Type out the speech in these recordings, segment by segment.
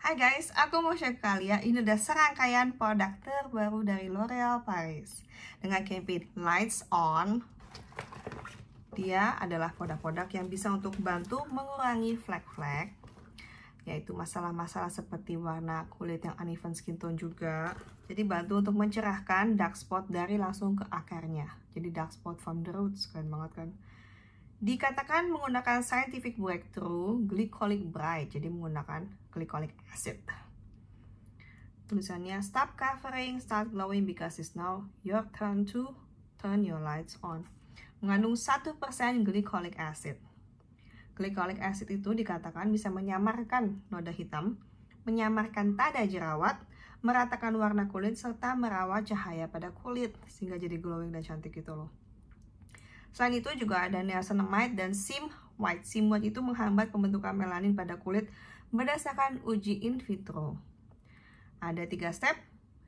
Hai guys, aku mau share ke kalian ini udah serangkaian produk terbaru dari L'Oreal Paris dengan campaign Lights On. Dia adalah produk-produk yang bisa untuk bantu mengurangi flek-flek, yaitu masalah-masalah seperti warna kulit yang uneven skin tone juga. Jadi bantu untuk mencerahkan dark spot dari langsung ke akarnya. Jadi dark spot from the roots, keren banget kan? Dikatakan menggunakan scientific breakthrough glycolic bright, jadi menggunakan glycolic acid. Tulisannya stop covering, start glowing because it's now your turn to turn your lights on. Mengandung 1% glycolic acid. Glycolic acid itu dikatakan bisa menyamarkan noda hitam, menyamarkan tanda jerawat, meratakan warna kulit, serta merawat cahaya pada kulit sehingga jadi glowing dan cantik gitu loh. Selain itu juga ada niacinamide dan sim white. Sim white itu menghambat pembentukan melanin pada kulit berdasarkan uji in vitro. Ada tiga step,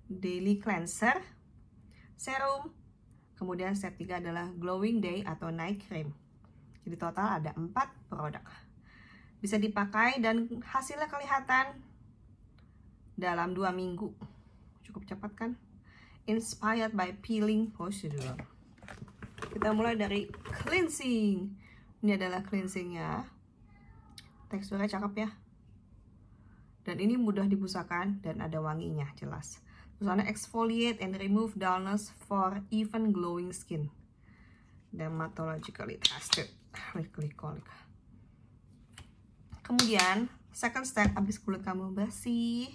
daily cleanser, serum, kemudian step tiga adalah glowing day atau night cream. Jadi total ada empat produk. Bisa dipakai dan hasilnya kelihatan dalam dua minggu. Cukup cepat kan? Inspired by peeling procedure. Kita mulai dari cleansing. Ini adalah cleansingnya. Teksturnya cakep ya. Dan ini mudah dibusakan dan ada wanginya jelas. Tulisannya exfoliate and remove dullness for even glowing skin. Dermatologically tested. Glycolic. Kemudian, second step abis kulit kamu bersih,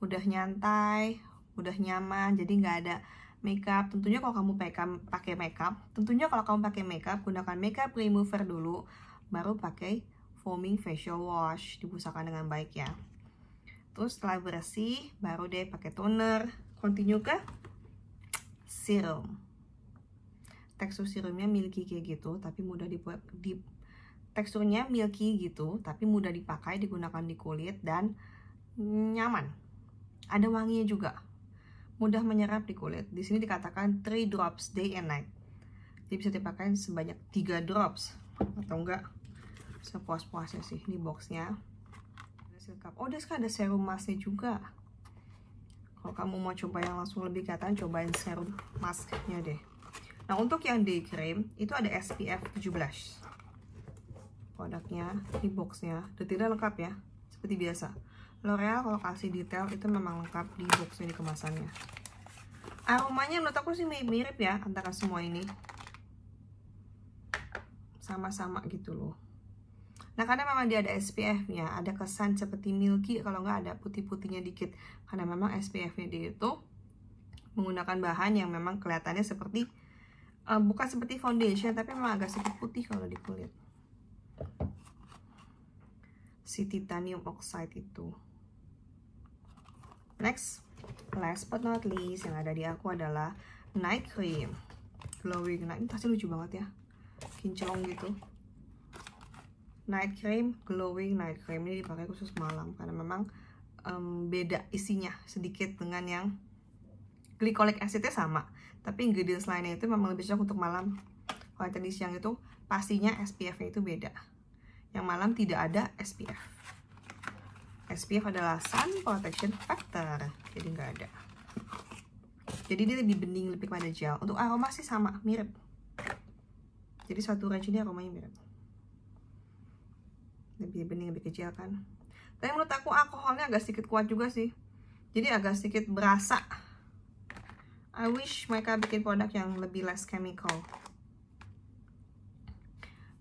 udah nyantai, udah nyaman, jadi nggak ada makeup. Tentunya kalau kamu pakai makeup, tentunya kalau kamu pakai makeup gunakan makeup remover dulu, baru pakai foaming facial wash dibusakan dengan baik ya terus setelah bersih baru deh pakai toner continue ke serum tekstur serumnya milky kayak gitu tapi mudah dibuat di teksturnya milky gitu tapi mudah dipakai digunakan di kulit dan nyaman ada wanginya juga mudah menyerap di kulit di sini dikatakan 3 drops day and night jadi bisa dipakai sebanyak 3 drops atau enggak sepuas-puasnya sih ini boxnya makeup. oh dia ada serum masnya juga kalau kamu mau coba yang langsung lebih kelihatan cobain serum masknya deh nah untuk yang day cream itu ada SPF 17 produknya di boxnya itu tidak lengkap ya seperti biasa L'Oreal kalau kasih detail itu memang lengkap di box ini kemasannya aromanya menurut aku sih mirip-mirip ya antara semua ini sama-sama gitu loh Nah karena memang dia ada SPF-nya, ada kesan seperti milky kalau nggak ada putih-putihnya dikit. Karena memang SPF-nya dia itu menggunakan bahan yang memang kelihatannya seperti uh, bukan seperti foundation tapi memang agak sedikit putih kalau di kulit. Si titanium oxide itu. Next, last but not least yang ada di aku adalah night cream glowing night. Ini pasti lucu banget ya. Kinclong gitu night cream glowing night cream ini dipakai khusus malam karena memang um, beda isinya sedikit dengan yang glycolic acidnya sama tapi ingredients lainnya itu memang lebih cocok untuk malam kalau tadi siang itu pastinya SPF-nya itu beda yang malam tidak ada SPF SPF adalah sun protection factor jadi nggak ada jadi dia lebih bening lebih pada gel untuk aroma sih sama mirip jadi satu range ini aromanya mirip lebih bening lebih kecil kan tapi menurut aku alkoholnya agak sedikit kuat juga sih jadi agak sedikit berasa I wish mereka bikin produk yang lebih less chemical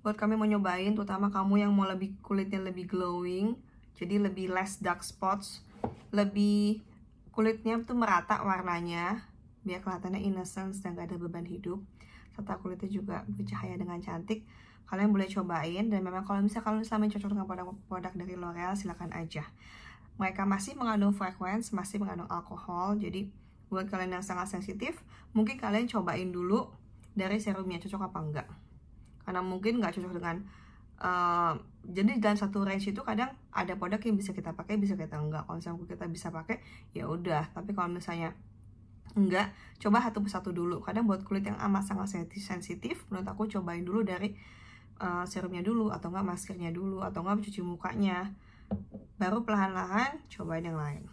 buat kami mau nyobain terutama kamu yang mau lebih kulitnya lebih glowing jadi lebih less dark spots lebih kulitnya tuh merata warnanya biar kelihatannya innocence dan gak ada beban hidup serta kulitnya juga bercahaya dengan cantik kalian boleh cobain dan memang kalau misalnya kalian selama cocok dengan produk-produk dari L'Oreal silahkan aja mereka masih mengandung frekuens masih mengandung alkohol jadi buat kalian yang sangat sensitif mungkin kalian cobain dulu dari serumnya cocok apa enggak karena mungkin nggak cocok dengan uh, jadi dalam satu range itu kadang ada produk yang bisa kita pakai bisa kita enggak kalau misalnya kita bisa pakai ya udah tapi kalau misalnya enggak coba satu persatu dulu kadang buat kulit yang amat sangat sensitif menurut aku cobain dulu dari Eh, serumnya dulu atau enggak maskernya dulu atau enggak cuci mukanya baru pelan-pelan cobain yang lain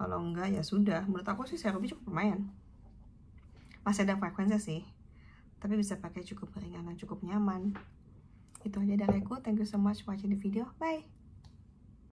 kalau enggak ya sudah menurut aku sih serumnya cukup lumayan masih ada frekuensi sih tapi bisa pakai cukup ringan dan cukup nyaman itu aja dari aku thank you so much for watching the video bye